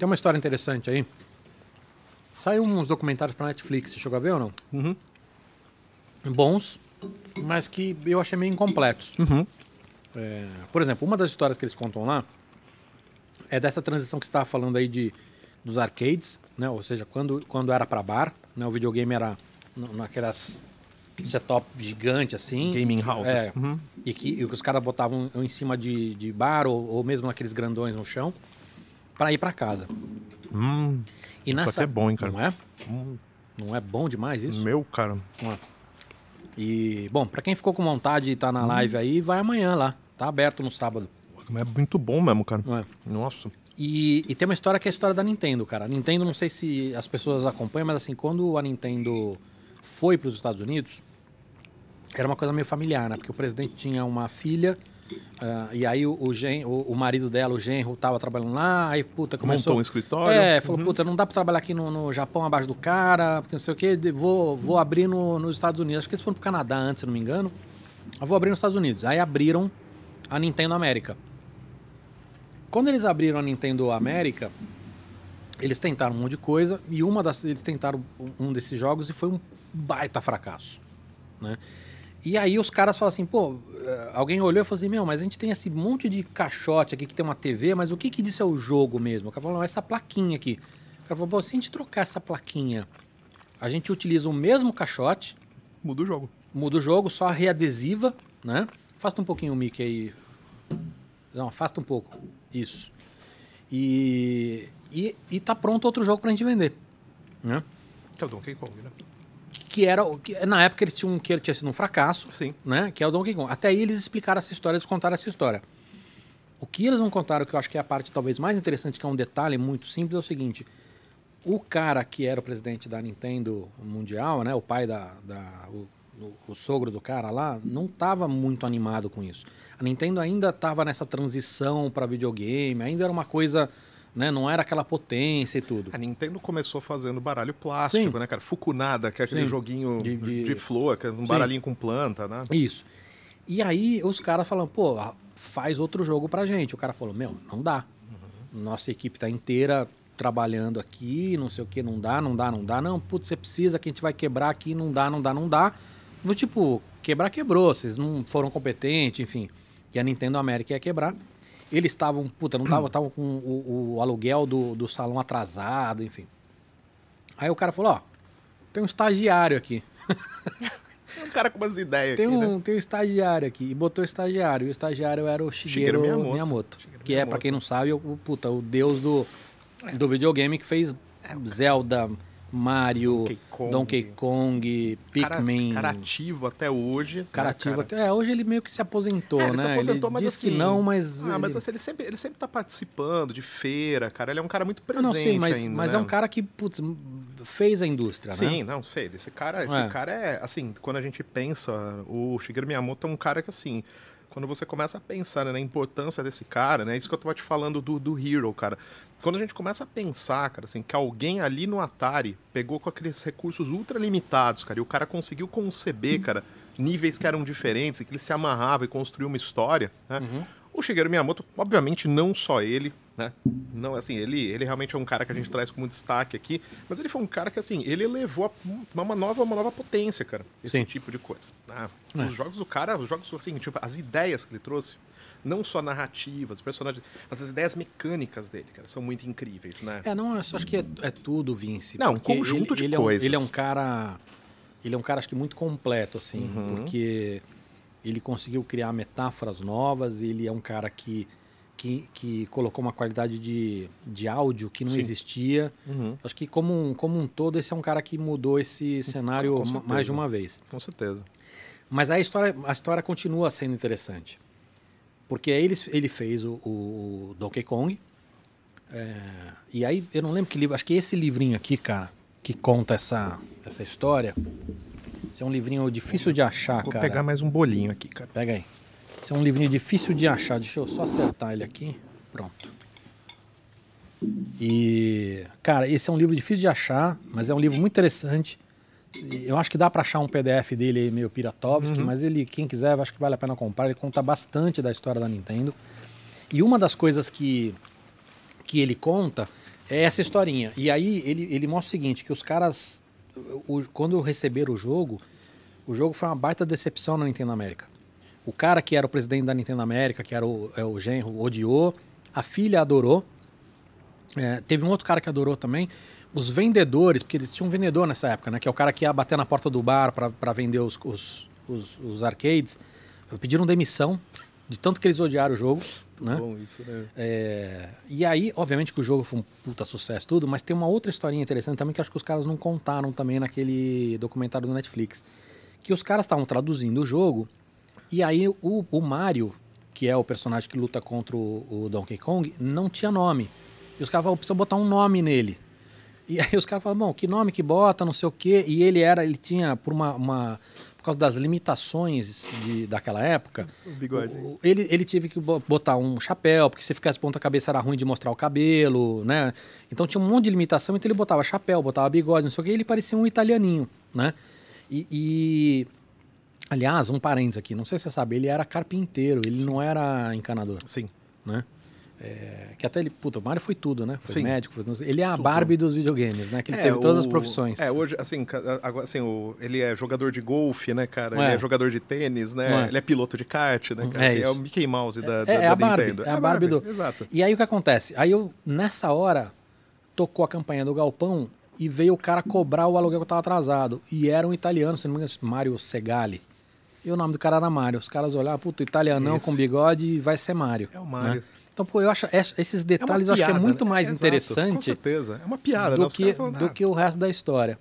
Tem uma história interessante aí. Saiu uns documentários pra Netflix, você chegou a ver ou não? Uhum. Bons, mas que eu achei meio incompletos. Uhum. É, por exemplo, uma das histórias que eles contam lá é dessa transição que você estava falando aí de, dos arcades, né? Ou seja, quando, quando era para bar, né? O videogame era naquelas setup gigante assim. Gaming houses. É, uhum. E que, e os caras botavam em cima de, de bar ou, ou mesmo naqueles grandões no chão para ir para casa. Hum, e é nessa, isso até é bom, hein, cara? Não é? Hum. Não é bom demais isso? Meu, cara. Não é. E, bom, para quem ficou com vontade e tá na hum. live aí, vai amanhã lá. Tá aberto no sábado. É muito bom mesmo, cara. Não é? Nossa. E, e, tem uma história que é a história da Nintendo, cara. A Nintendo, não sei se as pessoas acompanham, mas assim, quando a Nintendo foi para os Estados Unidos, era uma coisa meio familiar, né? Porque o presidente tinha uma filha Uh, e aí o, o, gen, o, o, marido dela, o genro, estava trabalhando lá, aí puta começou... Montou um escritório. É, falou, uhum. puta, não dá para trabalhar aqui no, no, Japão abaixo do cara, porque não sei o quê, vou, vou abrir no, nos Estados Unidos. Acho que eles foram pro Canadá antes, se não me engano. Eu ah, vou abrir nos Estados Unidos. Aí abriram a Nintendo América. Quando eles abriram a Nintendo América, eles tentaram um monte de coisa e uma das, eles tentaram um desses jogos e foi um baita fracasso, né? E aí os caras falam assim, pô, eh, alguém olhou e falou assim, meu, mas a gente tem esse monte de caixote aqui que tem uma TV, mas o que que disso é o jogo mesmo? O cara falou, não, essa plaquinha aqui. O cara falou, pô, se a gente trocar essa plaquinha, a gente utiliza o mesmo caixote... Muda o jogo. Muda o jogo, só readesiva, né? Afasta um pouquinho o mic aí. Não, afasta um pouco. Isso. E, e, e tá pronto outro jogo pra gente vender, né? Que é o Donkey Kong, né? que era que, na época eles tinham que ele tinha sido um fracasso, Sim. né? Que é o Donkey Kong. Até aí eles explicaram essa história, eles contaram essa história. O que eles não contaram, que eu acho que é a parte talvez mais interessante, que é um detalhe muito simples, é o seguinte: o cara que era o presidente da Nintendo mundial, né? O pai da, da o, o, o sogro do cara lá, não estava muito animado com isso. A Nintendo ainda estava nessa transição para videogame, ainda era uma coisa né? Não era aquela potência e tudo. A Nintendo começou fazendo baralho plástico, Sim. né, cara? Fukunada, que é aquele Sim. joguinho de, de... de flor, que é um Sim. baralhinho com planta, né? Isso. E aí os caras falam, pô, faz outro jogo pra gente. O cara falou, meu, não dá. Uhum. Nossa equipe tá inteira trabalhando aqui, não sei o que, não dá, não dá, não dá. Não, putz, você precisa que a gente vai quebrar aqui, não dá, não dá, não dá. No tipo, quebrar quebrou, vocês não foram competentes, enfim. E a Nintendo América ia quebrar. Eles estavam, puta, não estavam tavam com o, o aluguel do, do salão atrasado, enfim. Aí o cara falou, ó, tem um estagiário aqui. Tem um cara com umas ideias tem aqui, né? um, né? Tem um estagiário aqui. E botou estagiário. E o estagiário era o Shigeru, Shigeru Miyamoto. Miyamoto Shigeru que é, Miyamoto. é, para quem não sabe, o, o, puta, o deus do, é. do videogame que fez é, Zelda, Mario, Donkey Kong, Donkey Kong Pikmin. Cara, cara ativo até hoje. Né, cara ativo até. É, hoje ele meio que se aposentou, é, ele né? Se aposentou, ele mas disse assim, que não, mas. Ah, ele... mas assim, ele sempre, ele sempre tá participando de feira, cara. Ele é um cara muito presente. não sim, mas, ainda, mas né? é um cara que, putz, fez a indústria, sim, né? Sim, não, fez. Esse cara, esse é. cara é, assim, quando a gente pensa, o Shigeru Miyamoto é um cara que, assim, quando você começa a pensar né, na importância desse cara, né? Isso que eu tava te falando do, do Hero, cara. Quando a gente começa a pensar, cara, assim, que alguém ali no Atari pegou com aqueles recursos ultra limitados, cara, e o cara conseguiu conceber, cara, níveis que eram diferentes e que ele se amarrava e construiu uma história, né? Uhum o Shigeru Miyamoto, obviamente, não só ele, né? Não, assim, ele, ele realmente é um cara que a gente traz como destaque aqui, mas ele foi um cara que, assim, ele levou a uma nova, uma nova potência, cara, esse Sim. tipo de coisa. Ah, é. Os jogos do cara, os jogos, assim, tipo, as ideias que ele trouxe, não só narrativas, personagens, mas as ideias mecânicas dele, cara, são muito incríveis, né? É, não, eu acho que é, é tudo, Vince. Não, um conjunto ele, de ele coisas. É um, ele é um cara... Ele é um cara, acho que, muito completo, assim, uhum. porque... Ele conseguiu criar metáforas novas, ele é um cara que, que, que colocou uma qualidade de, de áudio que não Sim. existia. Uhum. Acho que, como um, como um todo, esse é um cara que mudou esse cenário mais de uma vez. Com certeza. Mas a história, a história continua sendo interessante. Porque ele, ele fez o, o Donkey Kong. É, e aí, eu não lembro que livro. Acho que esse livrinho aqui, cara, que conta essa, essa história. Esse é um livrinho difícil de achar, Vou cara. Vou pegar mais um bolinho aqui, cara. Pega aí. Esse é um livrinho difícil de achar. Deixa eu só acertar ele aqui. Pronto. E, cara, esse é um livro difícil de achar, mas é um livro muito interessante. Eu acho que dá para achar um PDF dele meio Piratovski, uhum. mas ele, quem quiser, acho que vale a pena comprar. Ele conta bastante da história da Nintendo. E uma das coisas que, que ele conta é essa historinha. E aí ele, ele mostra o seguinte, que os caras o, quando eu receber o jogo, o jogo foi uma baita decepção na Nintendo América. O cara que era o presidente da Nintendo América, que era o, é, o genro, odiou. A filha adorou. É, teve um outro cara que adorou também. Os vendedores, porque eles tinham um vendedor nessa época, né? Que é o cara que ia bater na porta do bar para vender os, os, os, os arcades. Pediram demissão de tanto que eles odiaram o jogo. Muito né? bom isso, né? É, e aí, obviamente que o jogo foi um puta sucesso tudo, mas tem uma outra historinha interessante também que acho que os caras não contaram também naquele documentário do Netflix. Que os caras estavam traduzindo o jogo e aí o, o Mario, que é o personagem que luta contra o, o Donkey Kong, não tinha nome. E os caras falaram, precisa botar um nome nele. E aí os caras falam, bom, que nome que bota, não sei o quê. E ele era, ele tinha, por uma, uma por causa das limitações de, daquela época, o, ele, ele teve que botar um chapéu, porque se ficasse ponta-cabeça era ruim de mostrar o cabelo, né? Então tinha um monte de limitação, então ele botava chapéu, botava bigode, não sei o que, ele parecia um italianinho, né? E, e, aliás, um parênteses aqui, não sei se você sabe, ele era carpinteiro, ele Sim. não era encanador. Sim. Né? É, que até ele, puta, o Mario foi tudo, né? Foi Sim. médico, foi, ele é a tudo. Barbie dos videogames, né? Que ele é, teve o, todas as profissões. É, hoje, assim, agora, assim o, ele é jogador de golfe, né, cara? Ele é, é jogador de tênis, né? É. Ele é piloto de kart, né, uhum. cara? É, assim, é, é o Mickey Mouse da, da, é, da a Barbie, Nintendo. É a Barbie, do... Exato. E aí o que acontece? Aí eu, nessa hora, tocou a campanha do Galpão e veio o cara cobrar o aluguel que eu tava atrasado. E era um italiano, se não me engano, Mario Segali. E o nome do cara era Mario. Os caras olhavam, puta, italianão Esse. com bigode, vai ser Mario. É o Mario. Né? Então, pô, eu acho é, esses é detalhes é piada, eu acho que é muito né? mais é, interessante. com certeza. É uma piada, do, né? que, do que o resto da história.